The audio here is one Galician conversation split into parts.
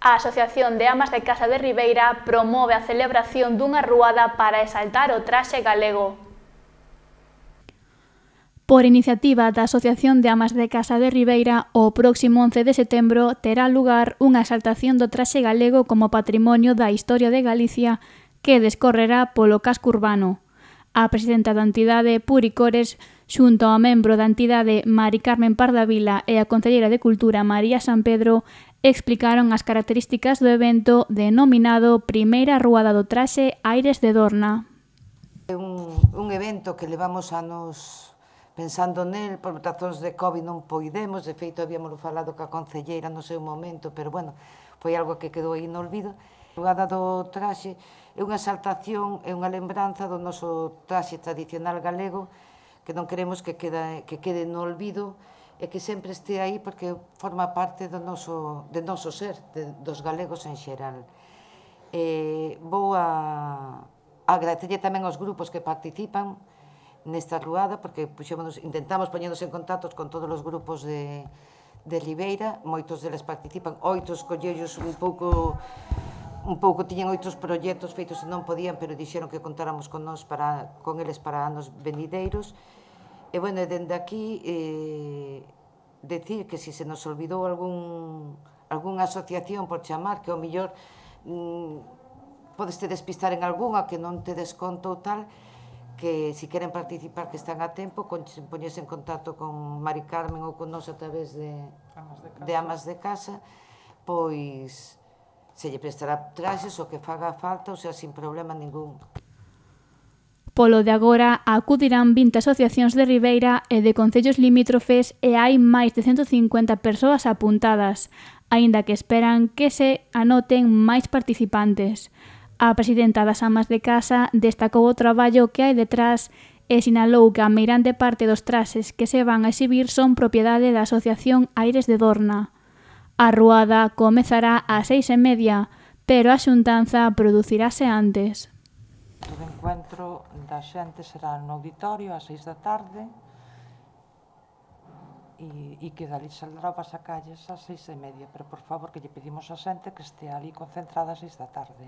A Asociación de Amas de Casa de Ribeira promove a celebración dunha ruada para exaltar o traxe galego. Por iniciativa da Asociación de Amas de Casa de Ribeira, o próximo 11 de setembro terá lugar unha exaltación do traxe galego como patrimonio da historia de Galicia que descorrerá polo casco urbano a presidenta da entidade Puri Cores xunto ao membro da entidade Mari Carmen Pardavila e a concelleira de Cultura María San Pedro explicaron as características do evento denominado Primeira Ruada do Traxe Aires de Dorna. É un, un evento que levamos anos pensando nel, por razóns de COVID non poidemos, de feito habíamos falado ca concelleira no seu momento, pero bueno, foi algo que quedou aí no olvido. Ruada do Traxe é unha exaltación, é unha lembranza do noso traxe tradicional galego que non queremos que, queda, que quede no olvido e que sempre este aí porque forma parte do noso, de noso ser, de, dos galegos en xeral. E vou a, a agradecerlle tamén aos grupos que participan nesta ruada porque puxémonos, intentamos poñéndose en contactos con todos os grupos de, de Ribeira, moitos deles participan, oito escollellos un pouco un pouco tiñan oitos proxectos feitos e non podían, pero dixeron que contáramos con nós para, con eles para anos venideiros. E, bueno, dende aquí, eh, decir que se si se nos olvidou algún, algunha asociación por chamar, que ao millor mm, podeste despistar en algunha que non te desconto ou tal, que si queren participar que están a tempo, con, poñese en contacto con Mari Carmen ou con nós a través de Amas de Casa, de amas de casa pois se lle prestará traxes o que faga falta, o sea, sin problema ningún. Polo de agora acudirán 20 asociacións de Ribeira e de concellos limítrofes e hai máis de 150 persoas apuntadas, aínda que esperan que se anoten máis participantes. A presidenta das Amas de Casa destacou o traballo que hai detrás e sinalou que a meirante parte dos trases que se van a exhibir son propiedade da Asociación Aires de Dorna. A ruada comezará ás seis e media, pero a xuntanza producirase antes. O encontro da xente será no auditorio a seis da tarde e, e que dali saldrá para sacalles ás seis e media, pero por favor que lle pedimos a xente que estea ali concentrada ás seis da tarde.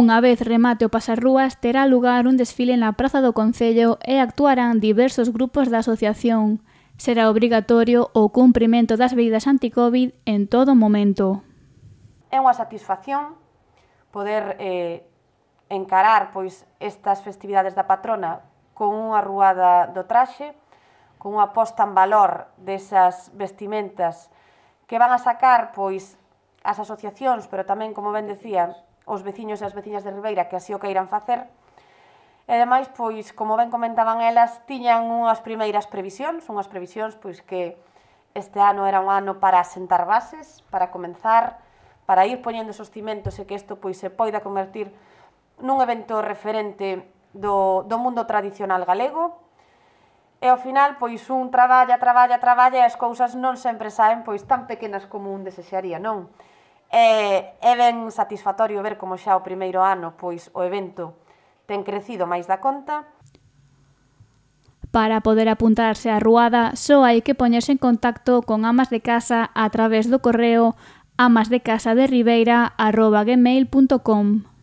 Unha vez remate o pasarrúas, terá lugar un desfile na Praza do Concello e actuarán diversos grupos da asociación será obrigatorio o cumprimento das medidas anticovid en todo momento. É unha satisfacción poder eh, encarar pois estas festividades da patrona con unha ruada do traxe, con unha posta en valor desas vestimentas que van a sacar pois as asociacións, pero tamén, como ben decía, os veciños e as veciñas de Ribeira que así o queiran facer, E ademais, pois, como ben comentaban elas, tiñan unhas primeiras previsións, unhas previsións pois que este ano era un ano para sentar bases, para comenzar, para ir poñendo esos cimentos e que isto pois se poida convertir nun evento referente do, do mundo tradicional galego. E ao final, pois un traballa, traballa, traballa e as cousas non sempre saen pois tan pequenas como un desexaría, non? E, é ben satisfactorio ver como xa o primeiro ano pois o evento ten crecido máis da conta. Para poder apuntarse á ruada, só hai que poñerse en contacto con amas de casa a través do correo amasdecasaderibeira.gmail.com